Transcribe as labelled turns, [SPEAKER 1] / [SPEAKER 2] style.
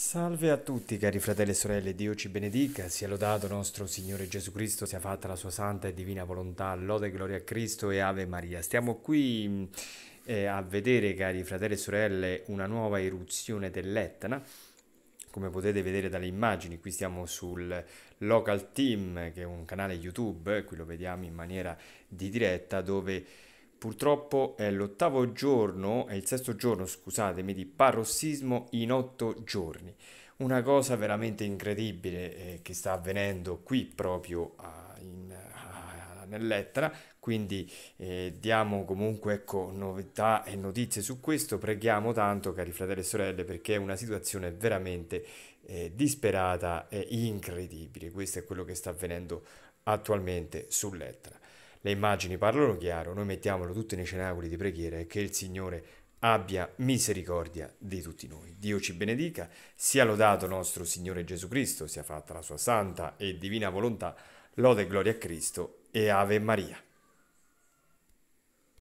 [SPEAKER 1] Salve a tutti cari fratelli e sorelle, Dio ci benedica, sia lodato nostro Signore Gesù Cristo, sia fatta la sua santa e divina volontà, lode e gloria a Cristo e Ave Maria. Stiamo qui eh, a vedere cari fratelli e sorelle una nuova eruzione dell'Etna, come potete vedere dalle immagini, qui stiamo sul Local Team che è un canale YouTube, qui lo vediamo in maniera di diretta dove Purtroppo è l'ottavo giorno, è il sesto giorno, scusatemi, di parossismo in otto giorni. Una cosa veramente incredibile eh, che sta avvenendo qui proprio a, in, a, nell'Ettera, quindi eh, diamo comunque ecco, novità e notizie su questo, preghiamo tanto cari fratelli e sorelle perché è una situazione veramente eh, disperata e incredibile, questo è quello che sta avvenendo attualmente sull'Ettera le immagini parlano chiaro, noi mettiamolo tutti nei cenacoli di preghiera e che il Signore abbia misericordia di tutti noi. Dio ci benedica, sia lodato nostro Signore Gesù Cristo, sia fatta la sua santa e divina volontà, lode e gloria a Cristo e Ave Maria.